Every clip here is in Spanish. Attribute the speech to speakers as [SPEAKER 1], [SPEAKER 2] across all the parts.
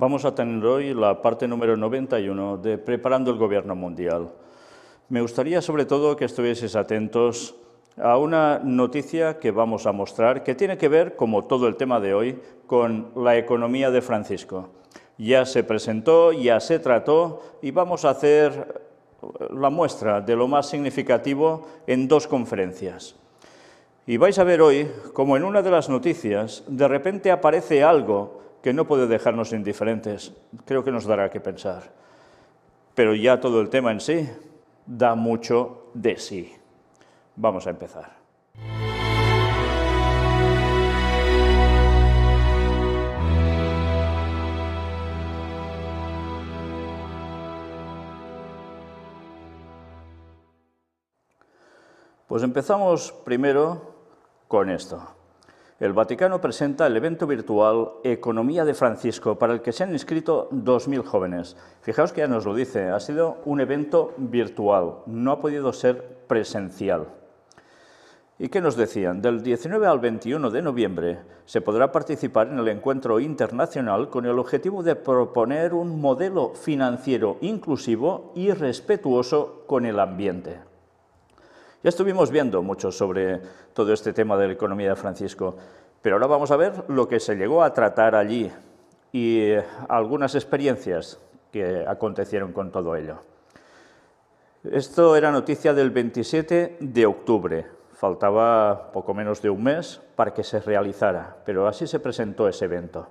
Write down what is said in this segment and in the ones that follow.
[SPEAKER 1] Vamos a tener hoy la parte número 91 de Preparando el Gobierno Mundial. Me gustaría sobre todo que estuvieseis atentos a una noticia que vamos a mostrar que tiene que ver, como todo el tema de hoy, con la economía de Francisco. Ya se presentó, ya se trató y vamos a hacer la muestra de lo más significativo en dos conferencias. Y vais a ver hoy como en una de las noticias de repente aparece algo que no puede dejarnos indiferentes, creo que nos dará que pensar. Pero ya todo el tema en sí da mucho de sí. Vamos a empezar. Pues empezamos primero con esto. El Vaticano presenta el evento virtual Economía de Francisco, para el que se han inscrito 2.000 jóvenes. Fijaos que ya nos lo dice, ha sido un evento virtual, no ha podido ser presencial. ¿Y qué nos decían? Del 19 al 21 de noviembre se podrá participar en el encuentro internacional con el objetivo de proponer un modelo financiero inclusivo y respetuoso con el ambiente. Ya estuvimos viendo mucho sobre todo este tema de la economía de Francisco, pero ahora vamos a ver lo que se llegó a tratar allí y eh, algunas experiencias que acontecieron con todo ello. Esto era noticia del 27 de octubre. Faltaba poco menos de un mes para que se realizara, pero así se presentó ese evento.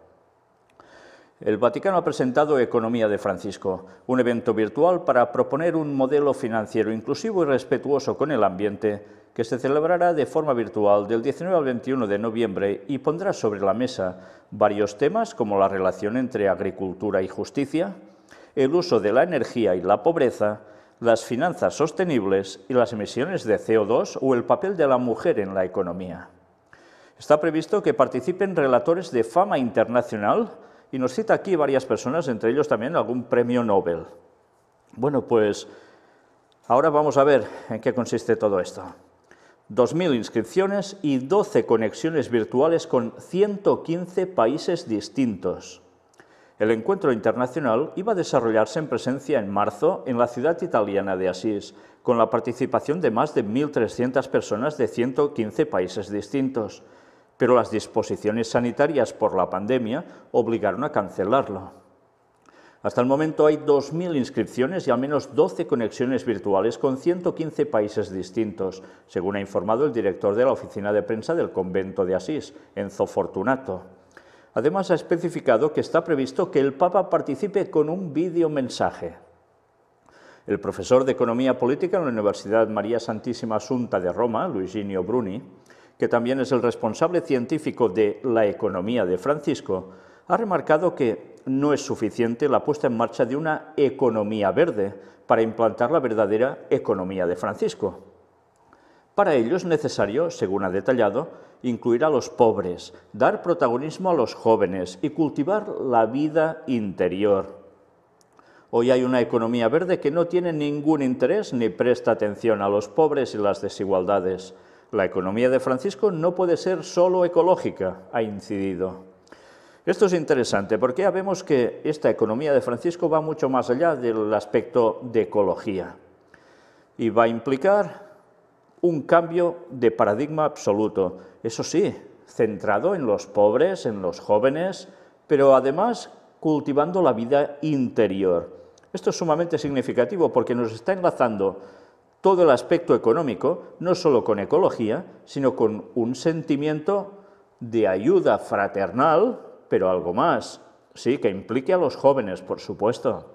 [SPEAKER 1] El Vaticano ha presentado Economía de Francisco, un evento virtual para proponer un modelo financiero inclusivo y respetuoso con el ambiente que se celebrará de forma virtual del 19 al 21 de noviembre y pondrá sobre la mesa varios temas como la relación entre agricultura y justicia, el uso de la energía y la pobreza, las finanzas sostenibles y las emisiones de CO2 o el papel de la mujer en la economía. Está previsto que participen relatores de fama internacional y nos cita aquí varias personas, entre ellos también algún premio Nobel. Bueno, pues ahora vamos a ver en qué consiste todo esto. 2.000 inscripciones y 12 conexiones virtuales con 115 países distintos. El encuentro internacional iba a desarrollarse en presencia en marzo en la ciudad italiana de Asís, con la participación de más de 1.300 personas de 115 países distintos pero las disposiciones sanitarias por la pandemia obligaron a cancelarlo. Hasta el momento hay 2.000 inscripciones y al menos 12 conexiones virtuales con 115 países distintos, según ha informado el director de la oficina de prensa del convento de Asís, Enzo Fortunato. Además, ha especificado que está previsto que el Papa participe con un vídeo mensaje. El profesor de Economía Política en la Universidad María Santísima Asunta de Roma, Luiginio Bruni, que también es el responsable científico de la economía de Francisco, ha remarcado que no es suficiente la puesta en marcha de una economía verde para implantar la verdadera economía de Francisco. Para ello es necesario, según ha detallado, incluir a los pobres, dar protagonismo a los jóvenes y cultivar la vida interior. Hoy hay una economía verde que no tiene ningún interés ni presta atención a los pobres y las desigualdades. La economía de Francisco no puede ser solo ecológica, ha incidido. Esto es interesante porque ya vemos que esta economía de Francisco va mucho más allá del aspecto de ecología y va a implicar un cambio de paradigma absoluto. Eso sí, centrado en los pobres, en los jóvenes, pero además cultivando la vida interior. Esto es sumamente significativo porque nos está enlazando todo el aspecto económico, no solo con ecología, sino con un sentimiento de ayuda fraternal, pero algo más, sí, que implique a los jóvenes, por supuesto.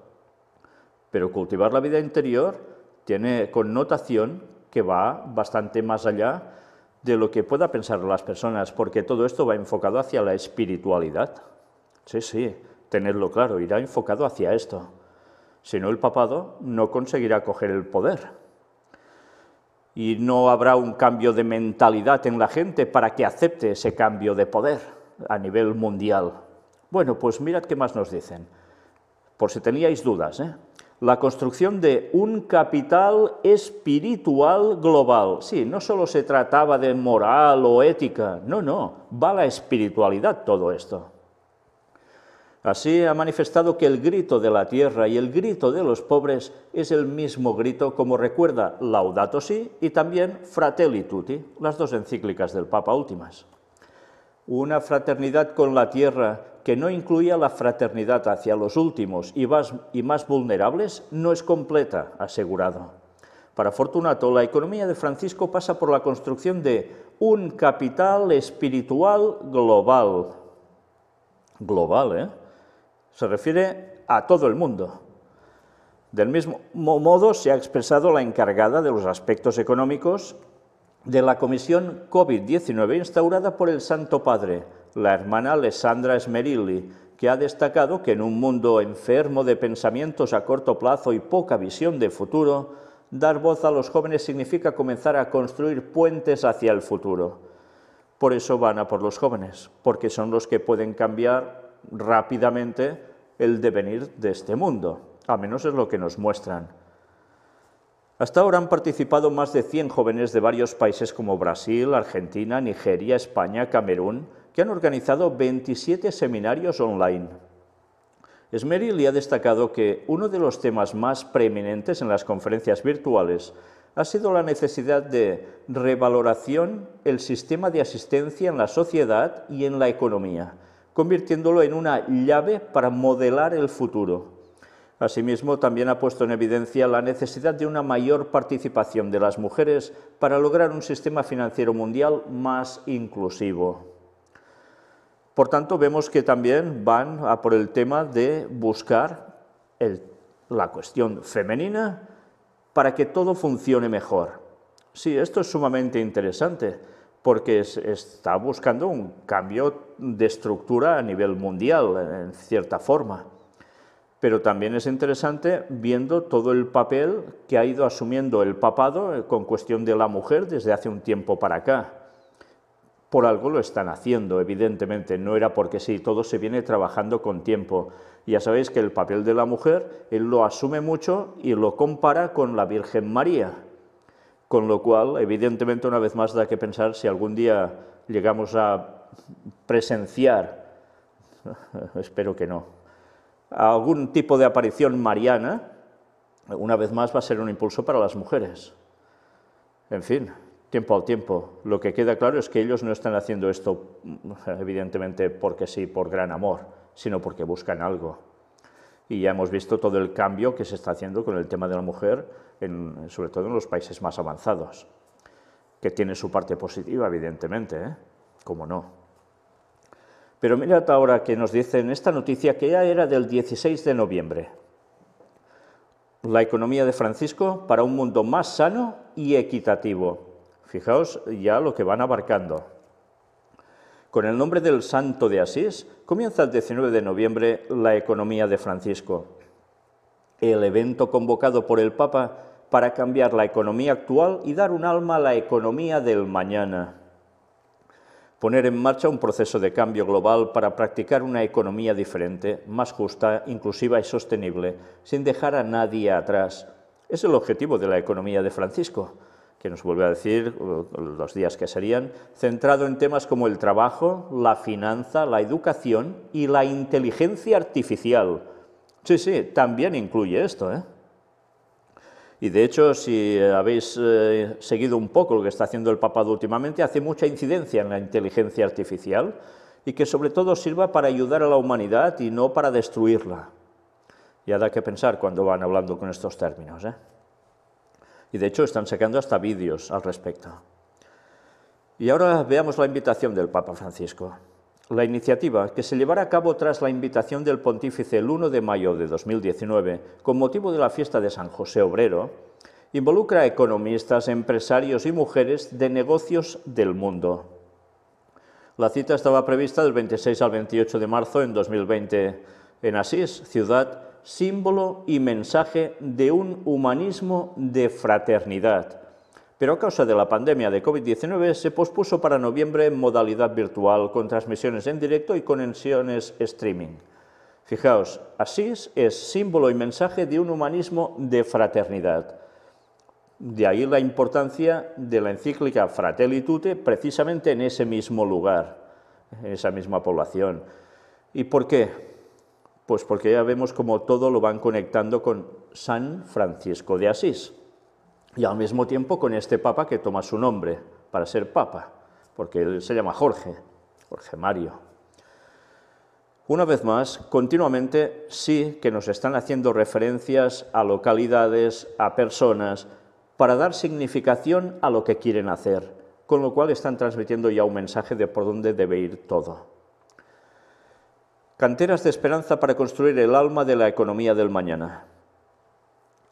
[SPEAKER 1] Pero cultivar la vida interior tiene connotación que va bastante más allá de lo que pueda pensar las personas, porque todo esto va enfocado hacia la espiritualidad. Sí, sí, tenerlo claro, irá enfocado hacia esto. Si no, el papado no conseguirá coger el poder y no habrá un cambio de mentalidad en la gente para que acepte ese cambio de poder a nivel mundial. Bueno, pues mirad qué más nos dicen, por si teníais dudas. ¿eh? La construcción de un capital espiritual global. Sí, no solo se trataba de moral o ética, no, no, va la espiritualidad todo esto. Así ha manifestado que el grito de la tierra y el grito de los pobres es el mismo grito como recuerda Laudato Si y también Fratelli Tutti, las dos encíclicas del Papa últimas. Una fraternidad con la tierra que no incluya la fraternidad hacia los últimos y más, y más vulnerables no es completa, asegurado. Para Fortunato, la economía de Francisco pasa por la construcción de un capital espiritual global. Global, ¿eh? se refiere a todo el mundo. Del mismo modo se ha expresado la encargada de los aspectos económicos de la comisión COVID-19 instaurada por el Santo Padre, la hermana Alessandra Smerilli, que ha destacado que en un mundo enfermo de pensamientos a corto plazo y poca visión de futuro, dar voz a los jóvenes significa comenzar a construir puentes hacia el futuro. Por eso van a por los jóvenes, porque son los que pueden cambiar rápidamente el devenir de este mundo, a menos es lo que nos muestran. Hasta ahora han participado más de 100 jóvenes de varios países como Brasil, Argentina, Nigeria, España, Camerún, que han organizado 27 seminarios online. Esmeril ha destacado que uno de los temas más preeminentes en las conferencias virtuales ha sido la necesidad de revaloración el sistema de asistencia en la sociedad y en la economía, convirtiéndolo en una llave para modelar el futuro. Asimismo, también ha puesto en evidencia la necesidad de una mayor participación de las mujeres para lograr un sistema financiero mundial más inclusivo. Por tanto, vemos que también van a por el tema de buscar la cuestión femenina para que todo funcione mejor. Sí, esto es sumamente interesante porque está buscando un cambio de estructura a nivel mundial, en cierta forma. Pero también es interesante viendo todo el papel que ha ido asumiendo el papado eh, con cuestión de la mujer desde hace un tiempo para acá. Por algo lo están haciendo, evidentemente, no era porque sí, todo se viene trabajando con tiempo. Ya sabéis que el papel de la mujer, él lo asume mucho y lo compara con la Virgen María con lo cual, evidentemente, una vez más da que pensar si algún día llegamos a presenciar, espero que no, algún tipo de aparición mariana, una vez más va a ser un impulso para las mujeres. En fin, tiempo al tiempo. Lo que queda claro es que ellos no están haciendo esto, evidentemente, porque sí, por gran amor, sino porque buscan algo y ya hemos visto todo el cambio que se está haciendo con el tema de la mujer, sobre todo en los países más avanzados, que tiene su parte positiva, evidentemente, ¿eh? como no. Pero mirad ahora que nos dicen esta noticia que ya era del 16 de noviembre. La economía de Francisco para un mundo más sano y equitativo. Fijaos ya lo que van abarcando. Con el nombre del Santo de Asís comienza el 19 de noviembre la economía de Francisco, el evento convocado por el Papa para cambiar la economía actual y dar un alma a la economía del mañana. Poner en marcha un proceso de cambio global para practicar una economía diferente, más justa, inclusiva y sostenible, sin dejar a nadie atrás. Es el objetivo de la economía de Francisco que nos vuelve a decir los días que serían, centrado en temas como el trabajo, la finanza, la educación y la inteligencia artificial. Sí, sí, también incluye esto. ¿eh? Y de hecho, si habéis eh, seguido un poco lo que está haciendo el papado últimamente, hace mucha incidencia en la inteligencia artificial y que sobre todo sirva para ayudar a la humanidad y no para destruirla. Ya da que pensar cuando van hablando con estos términos. ¿eh? Y de hecho están sacando hasta vídeos al respecto. Y ahora veamos la invitación del Papa Francisco. La iniciativa, que se llevará a cabo tras la invitación del pontífice el 1 de mayo de 2019, con motivo de la fiesta de San José Obrero, involucra a economistas, empresarios y mujeres de negocios del mundo. La cita estaba prevista del 26 al 28 de marzo en 2020 en Asís, ciudad símbolo y mensaje de un humanismo de fraternidad. Pero a causa de la pandemia de COVID-19 se pospuso para noviembre en modalidad virtual, con transmisiones en directo y conexiones streaming. Fijaos, Asís es símbolo y mensaje de un humanismo de fraternidad. De ahí la importancia de la encíclica Fratelli Tute precisamente en ese mismo lugar, en esa misma población. ¿Y por qué? Pues porque ya vemos como todo lo van conectando con San Francisco de Asís y al mismo tiempo con este papa que toma su nombre para ser papa, porque él se llama Jorge, Jorge Mario. Una vez más, continuamente sí que nos están haciendo referencias a localidades, a personas, para dar significación a lo que quieren hacer, con lo cual están transmitiendo ya un mensaje de por dónde debe ir todo. Canteras de esperanza para construir el alma de la economía del mañana.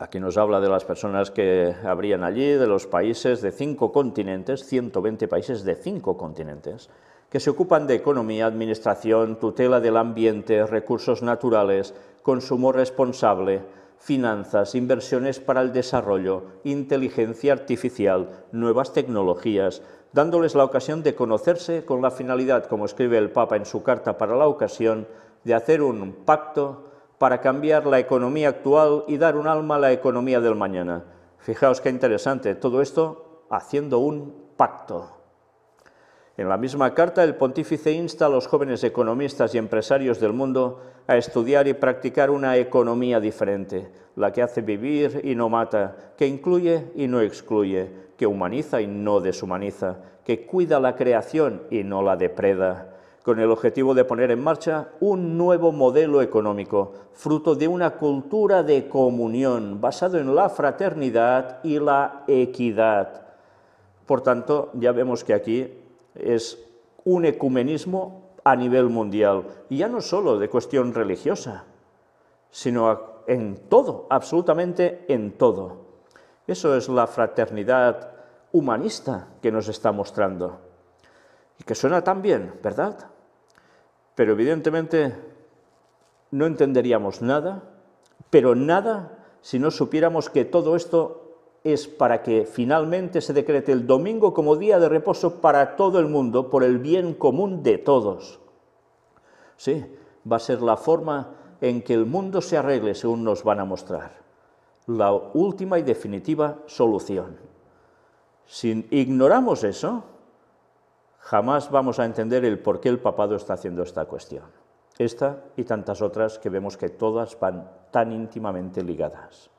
[SPEAKER 1] Aquí nos habla de las personas que habrían allí, de los países de cinco continentes, 120 países de cinco continentes, que se ocupan de economía, administración, tutela del ambiente, recursos naturales, consumo responsable, finanzas, inversiones para el desarrollo, inteligencia artificial, nuevas tecnologías, dándoles la ocasión de conocerse con la finalidad, como escribe el Papa en su carta para la ocasión, de hacer un pacto para cambiar la economía actual y dar un alma a la economía del mañana. Fijaos qué interesante, todo esto haciendo un pacto. En la misma carta, el pontífice insta a los jóvenes economistas y empresarios del mundo a estudiar y practicar una economía diferente, la que hace vivir y no mata, que incluye y no excluye, que humaniza y no deshumaniza, que cuida la creación y no la depreda, con el objetivo de poner en marcha un nuevo modelo económico, fruto de una cultura de comunión basado en la fraternidad y la equidad. Por tanto, ya vemos que aquí es un ecumenismo a nivel mundial, y ya no solo de cuestión religiosa, sino en todo, absolutamente en todo. Eso es la fraternidad humanista que nos está mostrando. Y que suena tan bien, ¿verdad? Pero evidentemente no entenderíamos nada, pero nada si no supiéramos que todo esto es para que finalmente se decrete el domingo como día de reposo para todo el mundo, por el bien común de todos. Sí, va a ser la forma en que el mundo se arregle, según nos van a mostrar la última y definitiva solución. Si ignoramos eso, jamás vamos a entender el por qué el papado está haciendo esta cuestión. Esta y tantas otras que vemos que todas van tan íntimamente ligadas.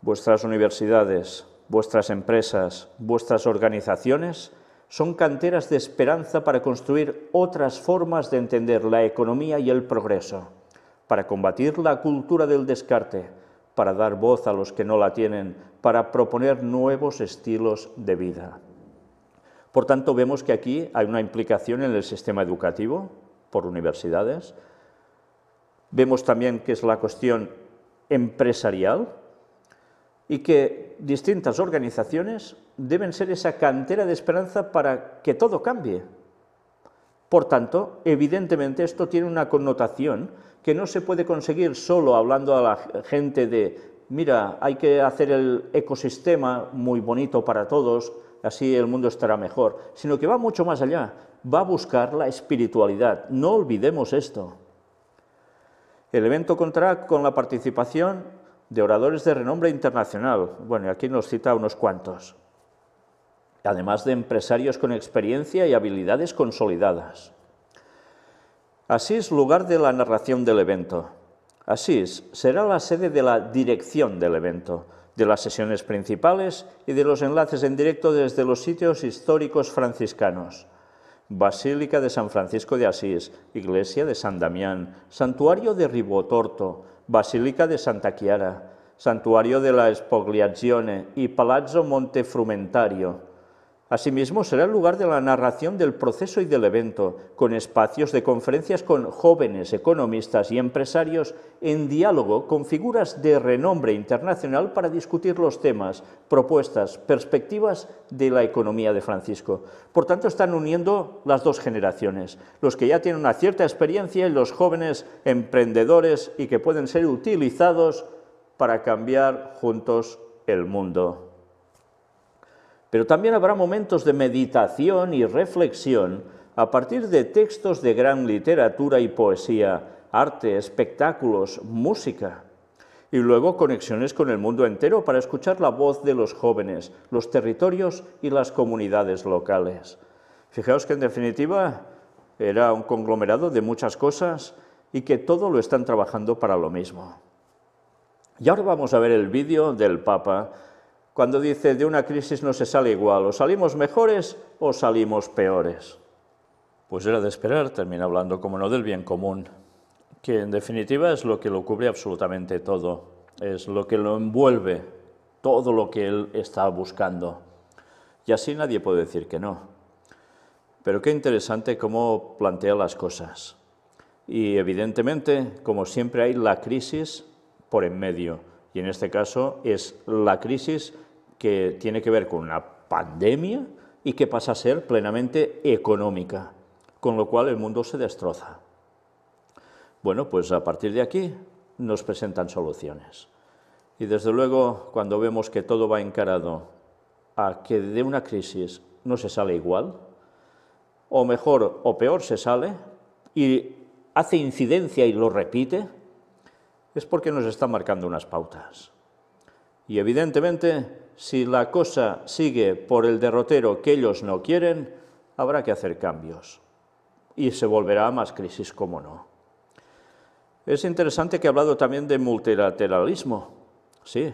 [SPEAKER 1] Vuestras universidades, vuestras empresas, vuestras organizaciones son canteras de esperanza para construir otras formas de entender la economía y el progreso para combatir la cultura del descarte, para dar voz a los que no la tienen, para proponer nuevos estilos de vida. Por tanto, vemos que aquí hay una implicación en el sistema educativo por universidades. Vemos también que es la cuestión empresarial y que distintas organizaciones deben ser esa cantera de esperanza para que todo cambie. Por tanto, evidentemente esto tiene una connotación que no se puede conseguir solo hablando a la gente de, mira, hay que hacer el ecosistema muy bonito para todos, así el mundo estará mejor, sino que va mucho más allá, va a buscar la espiritualidad. No olvidemos esto. El evento contará con la participación de oradores de renombre internacional. Bueno, aquí nos cita unos cuantos además de empresarios con experiencia y habilidades consolidadas. Asís, lugar de la narración del evento. Asís será la sede de la dirección del evento, de las sesiones principales y de los enlaces en directo desde los sitios históricos franciscanos. Basílica de San Francisco de Asís, Iglesia de San Damián, Santuario de Ribotorto, Basílica de Santa Chiara, Santuario de la Espogliazione y Palazzo Montefrumentario. Asimismo, será el lugar de la narración del proceso y del evento, con espacios de conferencias con jóvenes economistas y empresarios en diálogo con figuras de renombre internacional para discutir los temas, propuestas, perspectivas de la economía de Francisco. Por tanto, están uniendo las dos generaciones, los que ya tienen una cierta experiencia y los jóvenes emprendedores y que pueden ser utilizados para cambiar juntos el mundo. Pero también habrá momentos de meditación y reflexión a partir de textos de gran literatura y poesía, arte, espectáculos, música. Y luego conexiones con el mundo entero para escuchar la voz de los jóvenes, los territorios y las comunidades locales. Fijaos que en definitiva era un conglomerado de muchas cosas y que todo lo están trabajando para lo mismo. Y ahora vamos a ver el vídeo del Papa cuando dice de una crisis no se sale igual, o salimos mejores o salimos peores. Pues era de esperar, termina hablando como no del bien común, que en definitiva es lo que lo cubre absolutamente todo, es lo que lo envuelve, todo lo que él está buscando. Y así nadie puede decir que no. Pero qué interesante cómo plantea las cosas. Y evidentemente, como siempre, hay la crisis por en medio y en este caso es la crisis que tiene que ver con una pandemia y que pasa a ser plenamente económica, con lo cual el mundo se destroza. Bueno, pues a partir de aquí nos presentan soluciones. Y desde luego, cuando vemos que todo va encarado a que de una crisis no se sale igual, o mejor o peor se sale, y hace incidencia y lo repite, es porque nos está marcando unas pautas. Y evidentemente, si la cosa sigue por el derrotero que ellos no quieren, habrá que hacer cambios. Y se volverá a más crisis, como no. Es interesante que ha hablado también de multilateralismo. Sí.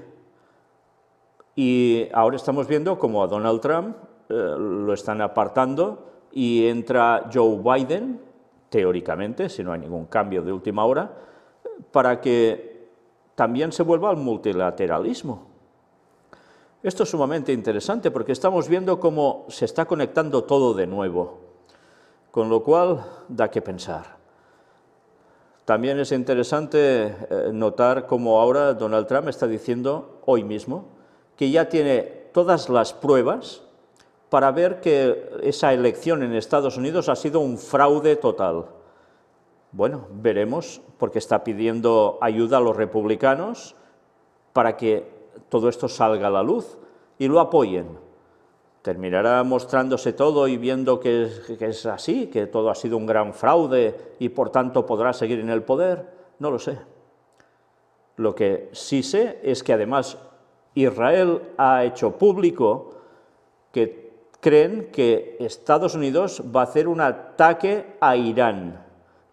[SPEAKER 1] Y ahora estamos viendo cómo a Donald Trump eh, lo están apartando y entra Joe Biden, teóricamente, si no hay ningún cambio de última hora, para que también se vuelva al multilateralismo. Esto es sumamente interesante porque estamos viendo cómo se está conectando todo de nuevo, con lo cual da que pensar. También es interesante eh, notar cómo ahora Donald Trump está diciendo hoy mismo que ya tiene todas las pruebas para ver que esa elección en Estados Unidos ha sido un fraude total. Bueno, veremos, porque está pidiendo ayuda a los republicanos para que todo esto salga a la luz y lo apoyen. Terminará mostrándose todo y viendo que es, así, que todo ha sido un gran fraude y por tanto podrá seguir en el poder. No lo sé. Lo que sí sé es que además Israel ha hecho público que creen que Estados Unidos va a hacer un ataque a Irán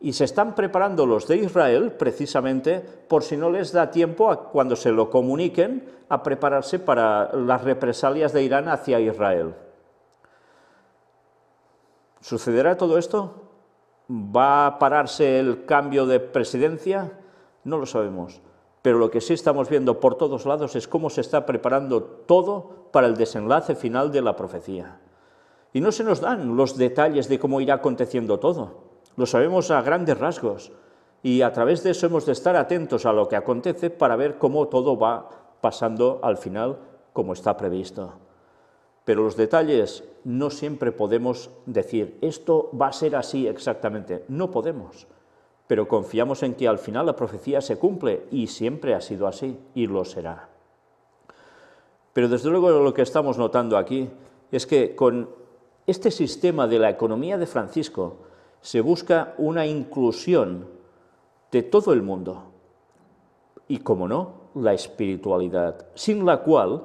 [SPEAKER 1] y se están preparando los de Israel precisamente por si no les da tiempo a, cuando se lo comuniquen a prepararse para las represalias de Irán hacia Israel. ¿Sucederá todo esto? ¿Va a pararse el cambio de presidencia? No lo sabemos. Pero lo que sí estamos viendo por todos lados es cómo se está preparando todo para el desenlace final de la profecía. Y no se nos dan los detalles de cómo irá aconteciendo todo. Lo sabemos a grandes rasgos y a través de eso hemos de estar atentos a lo que acontece para ver cómo todo va pasando al final como está previsto. Pero los detalles no siempre podemos decir, esto va a ser así exactamente. No podemos, pero confiamos en que al final la profecía se cumple y siempre ha sido así y lo será. Pero desde luego lo que estamos notando aquí es que con este sistema de la economía de Francisco, se busca una inclusión de todo el mundo. Y como no, la espiritualidad, sin la cual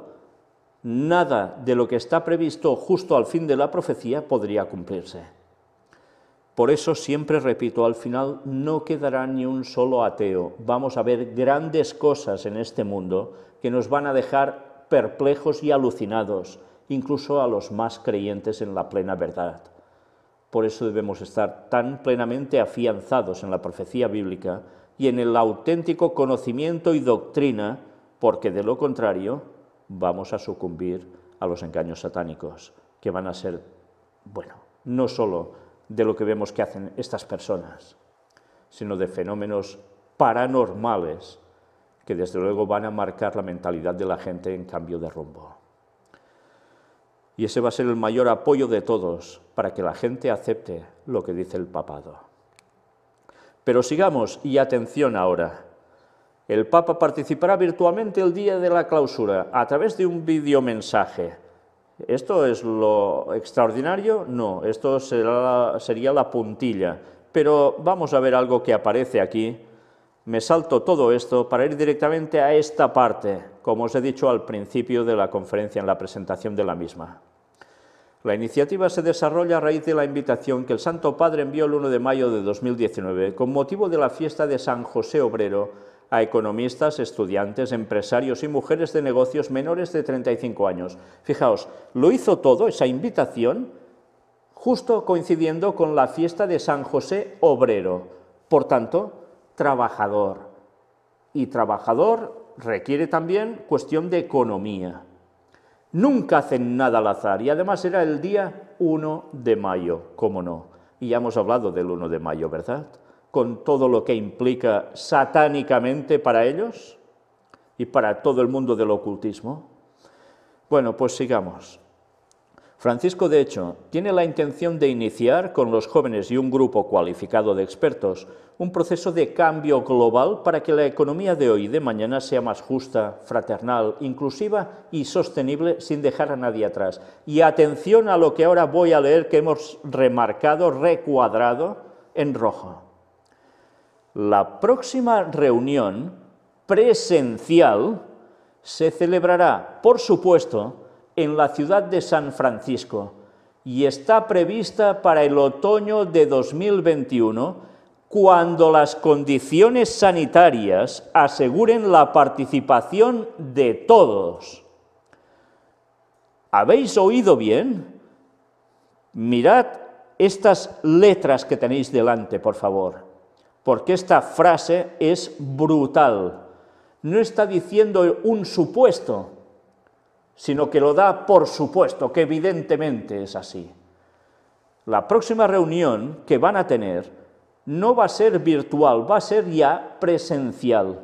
[SPEAKER 1] nada de lo que está previsto justo al fin de la profecía podría cumplirse. Por eso siempre repito, al final no quedará ni un solo ateo. Vamos a ver grandes cosas en este mundo que nos van a dejar perplejos y alucinados, incluso a los más creyentes en la plena verdad. Por eso debemos estar tan plenamente afianzados en la profecía bíblica y en el auténtico conocimiento y doctrina, porque de lo contrario vamos a sucumbir a los engaños satánicos, que van a ser, bueno, no solo de lo que vemos que hacen estas personas, sino de fenómenos paranormales que desde luego van a marcar la mentalidad de la gente en cambio de rumbo. Y ese va a ser el mayor apoyo de todos para que la gente acepte lo que dice el papado. Pero sigamos y atención ahora. El Papa participará virtualmente el día de la clausura a través de un videomensaje. ¿Esto es lo extraordinario? No, esto sería la puntilla. Pero vamos a ver algo que aparece aquí. Me salto todo esto para ir directamente a esta parte, como os he dicho al principio de la conferencia en la presentación de la misma. La iniciativa se desarrolla a raíz de la invitación que el Santo Padre envió el 1 de mayo de 2019 con motivo de la fiesta de San José Obrero a economistas, estudiantes, empresarios y mujeres de negocios menores de 35 años. Fijaos, lo hizo todo, esa invitación, justo coincidiendo con la fiesta de San José Obrero. Por tanto, trabajador. Y trabajador requiere también cuestión de economía. Nunca hacen nada al azar y además era el día 1 de mayo, cómo no. Y ya hemos hablado del 1 de mayo, ¿verdad? Con todo lo que implica satánicamente para ellos y para todo el mundo del ocultismo. Bueno, pues sigamos. Francisco, de hecho, tiene la intención de iniciar con los jóvenes y un grupo cualificado de expertos un proceso de cambio global para que la economía de hoy y de mañana sea más justa, fraternal, inclusiva y sostenible sin dejar a nadie atrás. Y atención a lo que ahora voy a leer que hemos remarcado, recuadrado en rojo. La próxima reunión presencial se celebrará, por supuesto, en la ciudad de San Francisco y está prevista para el otoño de 2021 cuando las condiciones sanitarias aseguren la participación de todos. ¿Habéis oído bien? Mirad estas letras que tenéis delante, por favor, porque esta frase es brutal. No está diciendo un supuesto, sino que lo da por supuesto, que evidentemente es así. La próxima reunión que van a tener no va a ser virtual, va a ser ya presencial.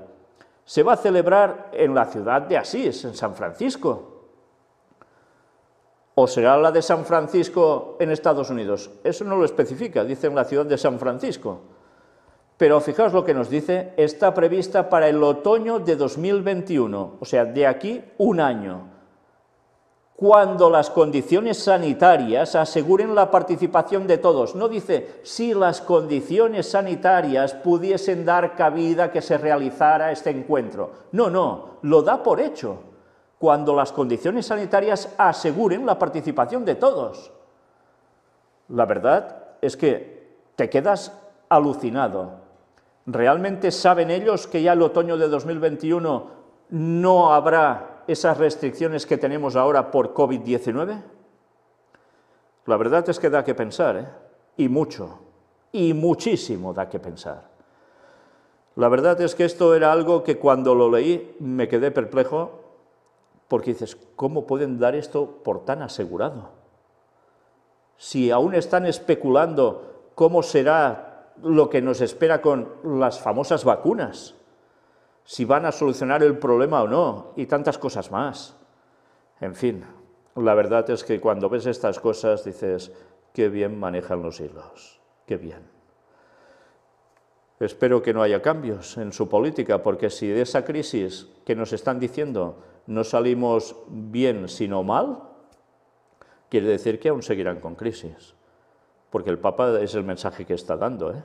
[SPEAKER 1] Se va a celebrar en la ciudad de Asís, en San Francisco. ¿O será la de San Francisco en Estados Unidos? Eso no lo especifica, dice en la ciudad de San Francisco. Pero fijaos lo que nos dice, está prevista para el otoño de 2021, o sea, de aquí un año cuando las condiciones sanitarias aseguren la participación de todos. No dice si las condiciones sanitarias pudiesen dar cabida que se realizara este encuentro. No, no, lo da por hecho. Cuando las condiciones sanitarias aseguren la participación de todos. La verdad es que te quedas alucinado. ¿Realmente saben ellos que ya el otoño de 2021 no habrá esas restricciones que tenemos ahora por COVID-19? La verdad es que da que pensar, ¿eh? y mucho, y muchísimo da que pensar. La verdad es que esto era algo que cuando lo leí me quedé perplejo porque dices, ¿cómo pueden dar esto por tan asegurado? Si aún están especulando cómo será lo que nos espera con las famosas vacunas, si van a solucionar el problema o no, y tantas cosas más. En fin, la verdad es que cuando ves estas cosas dices, qué bien manejan los hilos, qué bien. Espero que no haya cambios en su política, porque si de esa crisis que nos están diciendo no salimos bien, sino mal, quiere decir que aún seguirán con crisis, porque el Papa es el mensaje que está dando. ¿eh?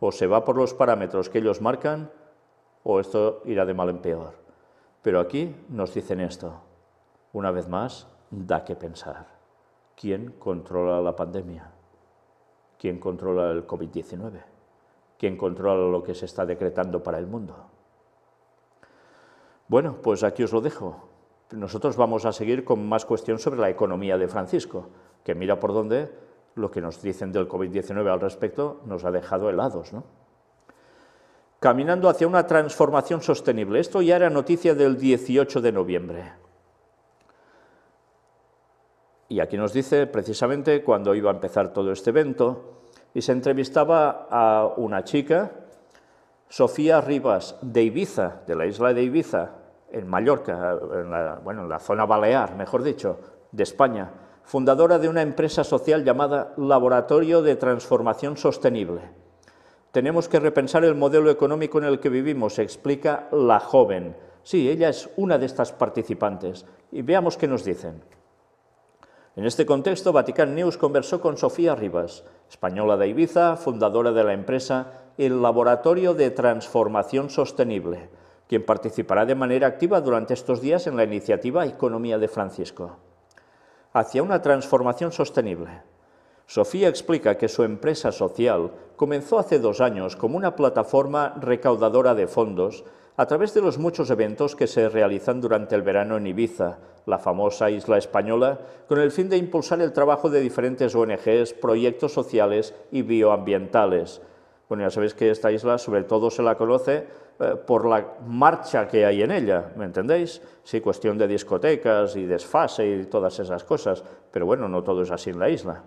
[SPEAKER 1] O se va por los parámetros que ellos marcan, o esto irá de mal en peor. Pero aquí nos dicen esto. Una vez más, da que pensar. ¿Quién controla la pandemia? ¿Quién controla el COVID-19? ¿Quién controla lo que se está decretando para el mundo? Bueno, pues aquí os lo dejo. Nosotros vamos a seguir con más cuestión sobre la economía de Francisco, que mira por dónde lo que nos dicen del COVID-19 al respecto nos ha dejado helados, ¿no? caminando hacia una transformación sostenible. Esto ya era noticia del 18 de noviembre. Y aquí nos dice precisamente cuando iba a empezar todo este evento, y se entrevistaba a una chica, Sofía Rivas, de Ibiza, de la isla de Ibiza, en Mallorca, en la, bueno, en la zona balear, mejor dicho, de España, fundadora de una empresa social llamada Laboratorio de Transformación Sostenible tenemos que repensar el modelo económico en el que vivimos, explica la joven. Sí, ella es una de estas participantes. Y veamos qué nos dicen. En este contexto, Vatican News conversó con Sofía Rivas, española de Ibiza, fundadora de la empresa El Laboratorio de Transformación Sostenible, quien participará de manera activa durante estos días en la iniciativa Economía de Francisco. Hacia una transformación sostenible. Sofía explica que su empresa social comenzó hace dos años como una plataforma recaudadora de fondos a través de los muchos eventos que se realizan durante el verano en Ibiza, la famosa isla española, con el fin de impulsar el trabajo de diferentes ONGs, proyectos sociales y bioambientales. Bueno, ya sabéis que esta isla sobre todo se la conoce eh, por la marcha que hay en ella, ¿me entendéis? Sí, cuestión de discotecas y desfase y todas esas cosas, pero bueno, no todo es así en la isla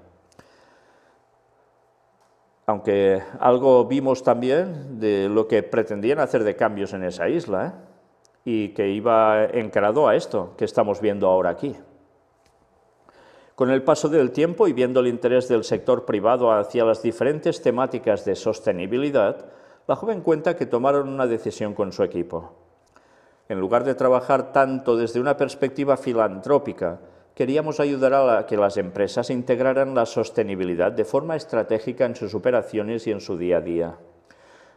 [SPEAKER 1] aunque algo vimos también de lo que pretendían hacer de cambios en esa isla, ¿eh? y que iba encarado a esto que estamos viendo ahora aquí. Con el paso del tiempo y viendo el interés del sector privado hacia las diferentes temáticas de sostenibilidad, la joven cuenta que tomaron una decisión con su equipo. En lugar de trabajar tanto desde una perspectiva filantrópica, queríamos ayudar a que las empresas integraran la sostenibilidad de forma estratégica en sus operaciones y en su día a día.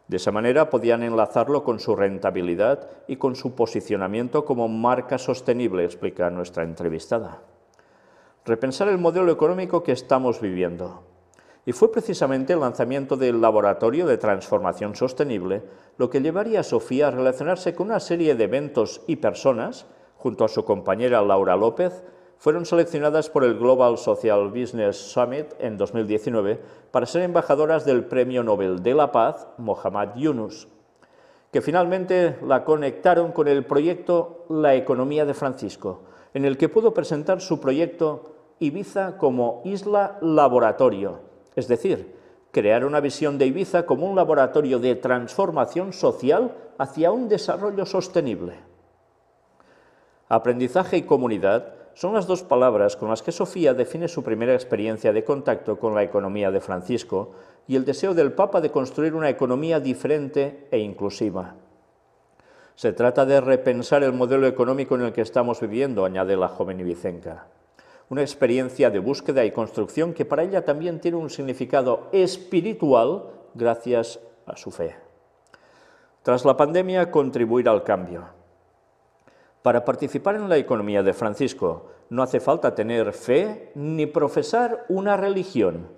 [SPEAKER 1] De esa manera podían enlazarlo con su rentabilidad y con su posicionamiento como marca sostenible, explica nuestra entrevistada. Repensar el modelo económico que estamos viviendo. Y fue precisamente el lanzamiento del Laboratorio de Transformación Sostenible lo que llevaría a Sofía a relacionarse con una serie de eventos y personas, junto a su compañera Laura López, fueron seleccionadas por el Global Social Business Summit en 2019 para ser embajadoras del Premio Nobel de la Paz Mohammad Yunus, que finalmente la conectaron con el proyecto La Economía de Francisco, en el que pudo presentar su proyecto Ibiza como isla laboratorio, es decir, crear una visión de Ibiza como un laboratorio de transformación social hacia un desarrollo sostenible. Aprendizaje y comunidad son las dos palabras con las que Sofía define su primera experiencia de contacto con la economía de Francisco y el deseo del Papa de construir una economía diferente e inclusiva. Se trata de repensar el modelo económico en el que estamos viviendo, añade la joven ibicenca. Una experiencia de búsqueda y construcción que para ella también tiene un significado espiritual gracias a su fe. Tras la pandemia, contribuir al cambio. Para participar en la economía de Francisco no hace falta tener fe ni profesar una religión,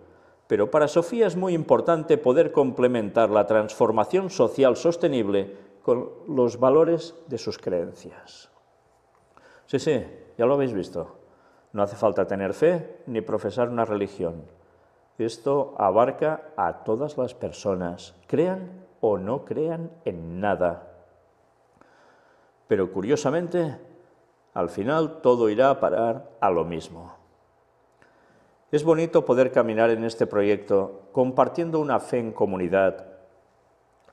[SPEAKER 1] pero para Sofía es muy importante poder complementar la transformación social sostenible con los valores de sus creencias. Sí, sí, ya lo habéis visto. No hace falta tener fe ni profesar una religión. Esto abarca a todas las personas, crean o no crean en nada. Pero curiosamente, al final todo irá a parar a lo mismo. Es bonito poder caminar en este proyecto compartiendo una fe en comunidad,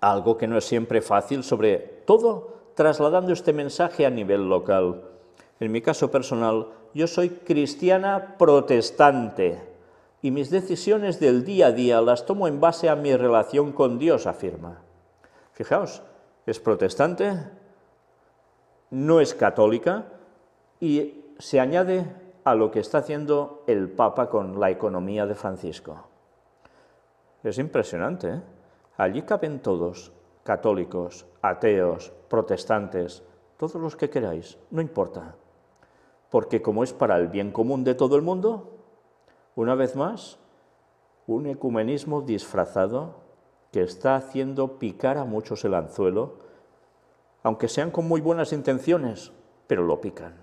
[SPEAKER 1] algo que no es siempre fácil, sobre todo trasladando este mensaje a nivel local. En mi caso personal, yo soy cristiana protestante y mis decisiones del día a día las tomo en base a mi relación con Dios, afirma. Fijaos, es protestante, no es católica y se añade a lo que está haciendo el Papa con la economía de Francisco. Es impresionante. ¿eh? Allí caben todos, católicos, ateos, protestantes, todos los que queráis, no importa. Porque como es para el bien común de todo el mundo, una vez más, un ecumenismo disfrazado que está haciendo picar a muchos el anzuelo aunque sean con muy buenas intenciones, pero lo pican.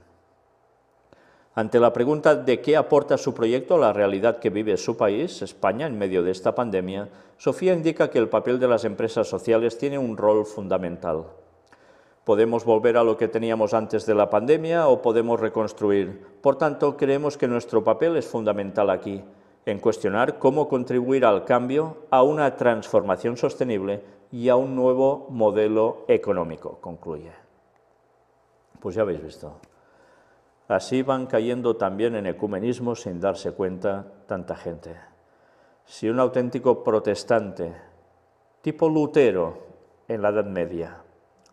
[SPEAKER 1] Ante la pregunta de qué aporta su proyecto a la realidad que vive su país, España, en medio de esta pandemia, Sofía indica que el papel de las empresas sociales tiene un rol fundamental. Podemos volver a lo que teníamos antes de la pandemia o podemos reconstruir. Por tanto, creemos que nuestro papel es fundamental aquí, en cuestionar cómo contribuir al cambio, a una transformación sostenible y a un nuevo modelo económico, concluye. Pues ya habéis visto. Así van cayendo también en ecumenismo sin darse cuenta tanta gente. Si un auténtico protestante, tipo Lutero en la Edad Media,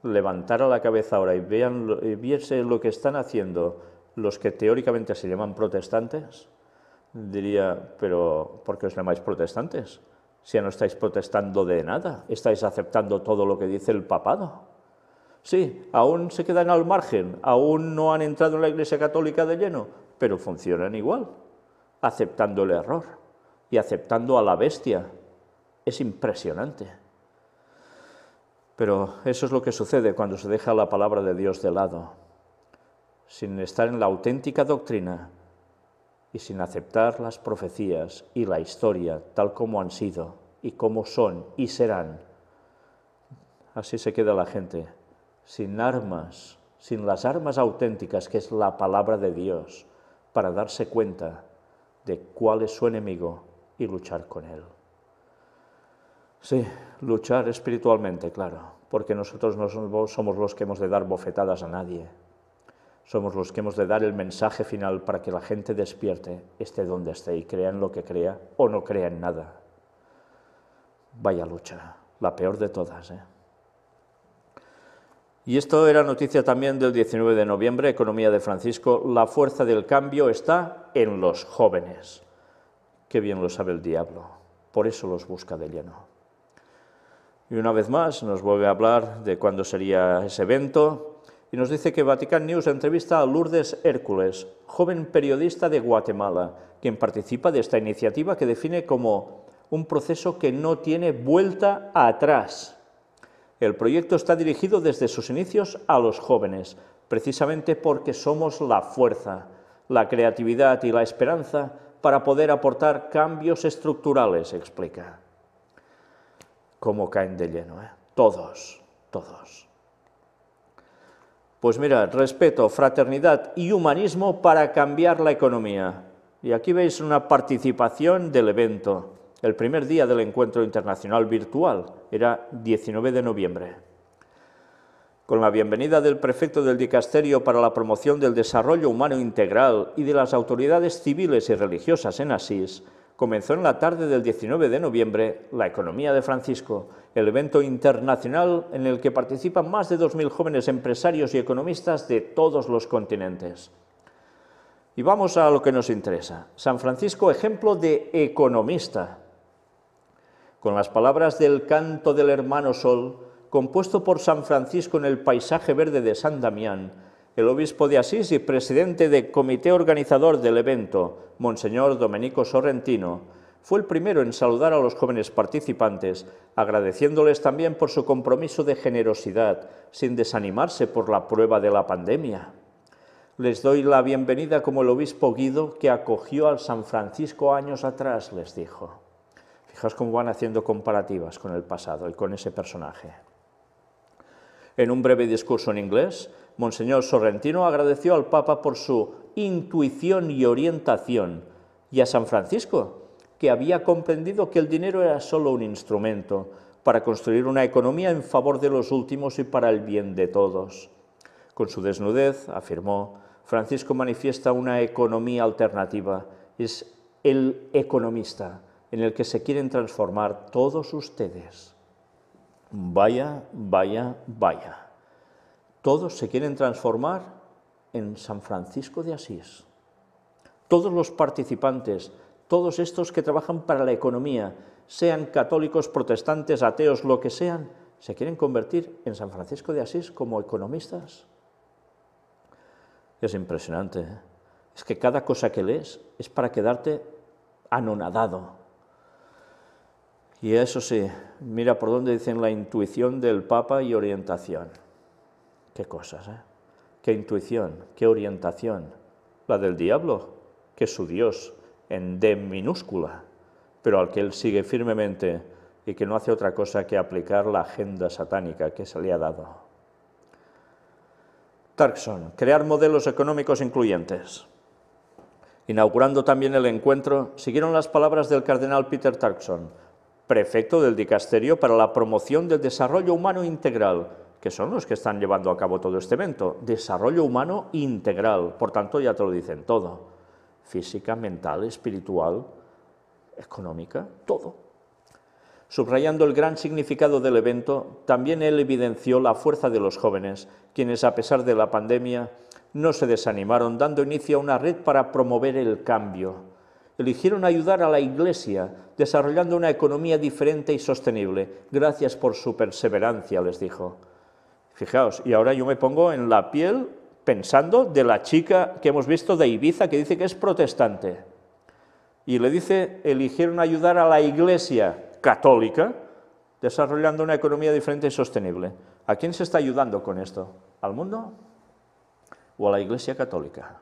[SPEAKER 1] levantara la cabeza ahora y, vean, viese lo que están haciendo los que teóricamente se llaman protestantes, diría, pero ¿por qué os llamáis protestantes? Si no estáis protestando de nada, estáis aceptando todo lo que dice el papado. Sí, aún se quedan al margen, aún no han entrado en la Iglesia Católica de lleno, pero funcionan igual, aceptando el error y aceptando a la bestia. Es impresionante. Pero eso es lo que sucede cuando se deja la palabra de Dios de lado, sin estar en la auténtica doctrina y sin aceptar las profecías y la historia tal como han sido y como son y serán. Así se queda la gente, sin armas, sin las armas auténticas que es la palabra de Dios, para darse cuenta de cuál es su enemigo y luchar con él. Sí, luchar espiritualmente, claro, porque nosotros no somos los que hemos de dar bofetadas a nadie, somos los que hemos de dar el mensaje final para que la gente despierte, esté donde esté y crea en lo que crea o no crea en nada. Vaya lucha, la peor de todas. ¿eh? Y esto era noticia también del 19 de noviembre, Economía de Francisco, la fuerza del cambio está en los jóvenes. Qué bien lo sabe el diablo, por eso los busca de lleno. Y una vez más nos vuelve a hablar de cuándo sería ese evento, y nos dice que Vatican News entrevista a Lourdes Hércules, joven periodista de Guatemala, quien participa de esta iniciativa que define como un proceso que no tiene vuelta atrás. El proyecto está dirigido desde sus inicios a los jóvenes, precisamente porque somos la fuerza, la creatividad y la esperanza para poder aportar cambios estructurales, explica. ¿Cómo caen de lleno? ¿eh? Todos, todos. Pues mira, respeto, fraternidad y humanismo para cambiar la economía. Y aquí veis una participación del evento, el primer día del encuentro internacional virtual, era 19 de noviembre. Con la bienvenida del prefecto del Dicasterio para la promoción del desarrollo humano integral y de las autoridades civiles y religiosas en Asís, comenzó en la tarde del 19 de noviembre La Economía de Francisco, el evento internacional en el que participan más de 2.000 jóvenes empresarios y economistas de todos los continentes. Y vamos a lo que nos interesa. San Francisco, ejemplo de economista. Con las palabras del canto del hermano Sol, compuesto por San Francisco en el paisaje verde de San Damián, el obispo de Asís y presidente del comité organizador del evento, Monseñor Domenico Sorrentino, fue el primero en saludar a los jóvenes participantes, agradeciéndoles también por su compromiso de generosidad, sin desanimarse por la prueba de la pandemia. Les doy la bienvenida como el obispo Guido que acogió al San Francisco años atrás, les dijo. Fijaos cómo van haciendo comparativas con el pasado y con ese personaje. En un breve discurso en inglés, Monseñor Sorrentino agradeció al Papa por su intuición y orientación y a San Francisco, que había comprendido que el dinero era solo un instrumento para construir una economía en favor de los últimos y para el bien de todos. Con su desnudez, afirmó, Francisco manifiesta una economía alternativa, es el economista en el que se quieren transformar todos ustedes. Vaya, vaya, vaya. Todos se quieren transformar en San Francisco de Asís. Todos los participantes, todos estos que trabajan para la economía, sean católicos, protestantes, ateos, lo que sean, se quieren convertir en San Francisco de Asís como economistas. Es impresionante. ¿eh? Es que cada cosa que lees es para quedarte anonadado. Y eso sí, mira por dónde dicen la intuición del Papa y orientación. Qué cosas, ¿eh? Qué intuición, qué orientación. La del diablo, que es su Dios, en D minúscula, pero al que él sigue firmemente y que no hace otra cosa que aplicar la agenda satánica que se le ha dado. Tarkson, crear modelos económicos incluyentes. Inaugurando también el encuentro, siguieron las palabras del cardenal Peter Tarkson, prefecto del dicasterio para la promoción del desarrollo humano integral que son los que están llevando a cabo todo este evento. Desarrollo humano integral, por tanto ya te lo dicen todo. Física, mental, espiritual, económica, todo. Subrayando el gran significado del evento, también él evidenció la fuerza de los jóvenes, quienes a pesar de la pandemia no se desanimaron, dando inicio a una red para promover el cambio. Eligieron ayudar a la Iglesia, desarrollando una economía diferente y sostenible. Gracias por su perseverancia, les dijo. Fijaos, y ahora yo me pongo en la piel pensando de la chica que hemos visto de Ibiza que dice que es protestante. Y le dice, eligieron ayudar a la iglesia católica desarrollando una economía diferente y sostenible. ¿A quién se está ayudando con esto? ¿Al mundo o a la iglesia católica?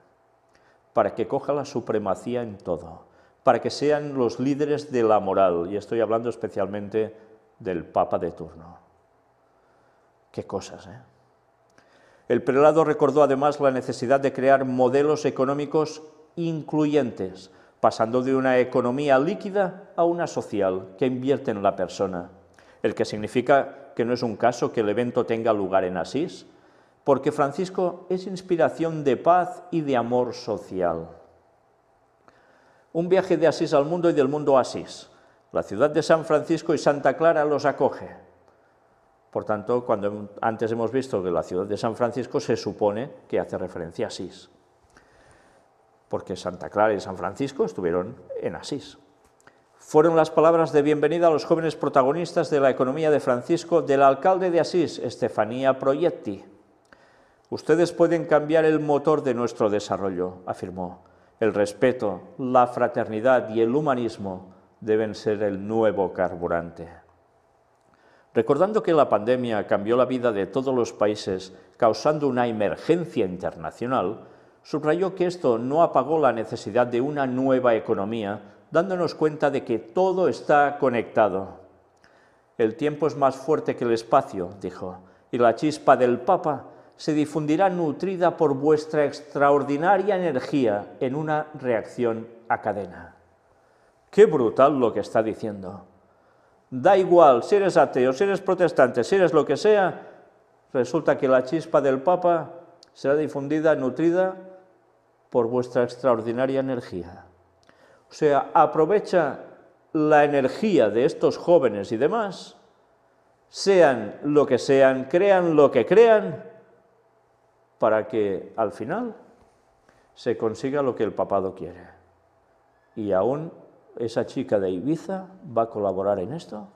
[SPEAKER 1] Para que coja la supremacía en todo, para que sean los líderes de la moral, y estoy hablando especialmente del Papa de turno. Qué cosas, ¿eh? El prelado recordó además la necesidad de crear modelos económicos incluyentes, pasando de una economía líquida a una social que invierte en la persona, el que significa que no es un caso que el evento tenga lugar en Asís, porque Francisco es inspiración de paz y de amor social. Un viaje de Asís al mundo y del mundo a Asís. La ciudad de San Francisco y Santa Clara los acoge. Por tanto, cuando antes hemos visto que la ciudad de San Francisco se supone que hace referencia a Asís, porque Santa Clara y San Francisco estuvieron en Asís. Fueron las palabras de bienvenida a los jóvenes protagonistas de la economía de Francisco del alcalde de Asís, Estefanía Proietti. Ustedes pueden cambiar el motor de nuestro desarrollo, afirmó. El respeto, la fraternidad y el humanismo deben ser el nuevo carburante. Recordando que la pandemia cambió la vida de todos los países causando una emergencia internacional, subrayó que esto no apagó la necesidad de una nueva economía, dándonos cuenta de que todo está conectado. El tiempo es más fuerte que el espacio, dijo, y la chispa del Papa se difundirá nutrida por vuestra extraordinaria energía en una reacción a cadena. Qué brutal lo que está diciendo. Da igual si eres ateo, si eres protestante, si eres lo que sea, resulta que la chispa del Papa será difundida, nutrida por vuestra extraordinaria energía. O sea, aprovecha la energía de estos jóvenes y demás, sean lo que sean, crean lo que crean, para que al final se consiga lo que el papado quiere. Y aún esa chica de Ibiza va a colaborar en esto.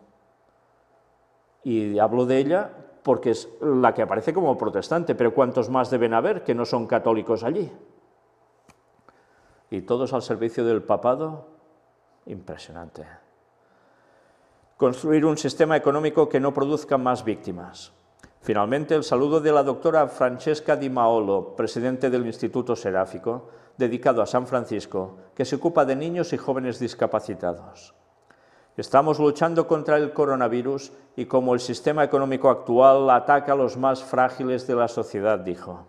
[SPEAKER 1] Y hablo de ella porque es la que aparece como protestante, pero ¿cuántos más deben haber que no son católicos allí? Y todos al servicio del papado, impresionante. Construir un sistema económico que no produzca más víctimas. Finalmente, el saludo de la doctora Francesca Di Maolo, presidente del Instituto Seráfico, dedicado a San Francisco, que se ocupa de niños y jóvenes discapacitados. Estamos luchando contra el coronavirus y como el sistema económico actual ataca a los más frágiles de la sociedad, dijo.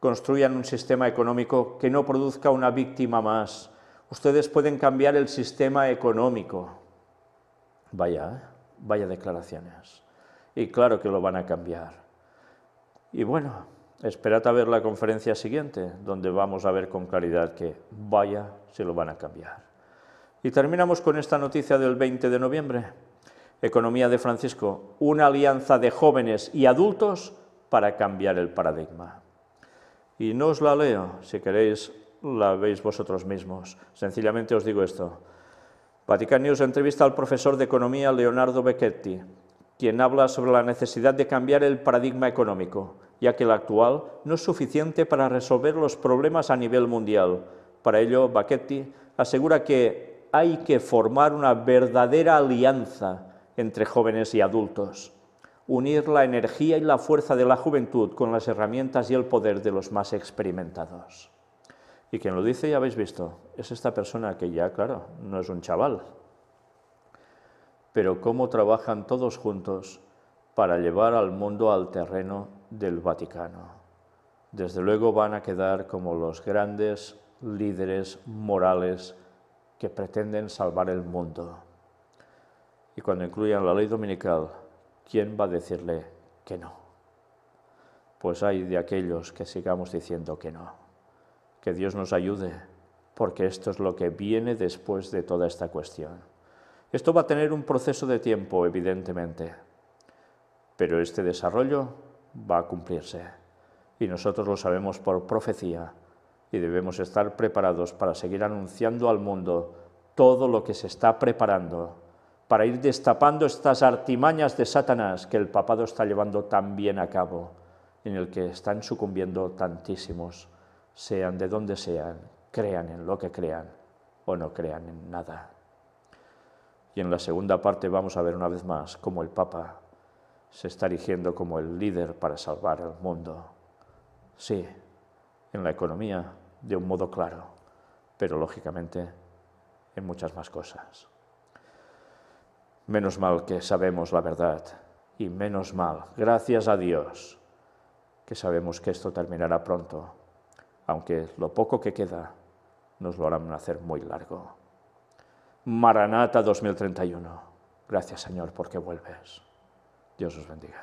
[SPEAKER 1] Construyan un sistema económico que no produzca una víctima más. Ustedes pueden cambiar el sistema económico. Vaya, ¿eh? vaya declaraciones. Y claro que lo van a cambiar. Y bueno, esperad a ver la conferencia siguiente, donde vamos a ver con claridad que vaya, se lo van a cambiar. Y terminamos con esta noticia del 20 de noviembre. Economía de Francisco, una alianza de jóvenes y adultos para cambiar el paradigma. Y no os la leo, si queréis la veis vosotros mismos. Sencillamente os digo esto. Vatican News entrevista al profesor de Economía Leonardo Becchetti, quien habla sobre la necesidad de cambiar el paradigma económico ya que la actual no es suficiente para resolver los problemas a nivel mundial. Para ello, Bachetti asegura que hay que formar una verdadera alianza entre jóvenes y adultos, unir la energía y la fuerza de la juventud con las herramientas y el poder de los más experimentados. Y quien lo dice, ya habéis visto, es esta persona que ya, claro, no es un chaval. Pero cómo trabajan todos juntos para llevar al mundo al terreno del Vaticano. Desde luego van a quedar como los grandes líderes morales que pretenden salvar el mundo. Y cuando incluyan la ley dominical, ¿quién va a decirle que no? Pues hay de aquellos que sigamos diciendo que no. Que Dios nos ayude, porque esto es lo que viene después de toda esta cuestión. Esto va a tener un proceso de tiempo, evidentemente, pero este desarrollo va a cumplirse. Y nosotros lo sabemos por profecía y debemos estar preparados para seguir anunciando al mundo todo lo que se está preparando, para ir destapando estas artimañas de Satanás que el papado está llevando tan bien a cabo, en el que están sucumbiendo tantísimos, sean de donde sean, crean en lo que crean o no crean en nada. Y en la segunda parte vamos a ver una vez más cómo el Papa se está erigiendo como el líder para salvar el mundo. Sí, en la economía, de un modo claro, pero lógicamente en muchas más cosas. Menos mal que sabemos la verdad y menos mal, gracias a Dios, que sabemos que esto terminará pronto, aunque lo poco que queda nos lo harán hacer muy largo. Maranata 2031. Gracias Señor porque vuelves. Dios os bendiga.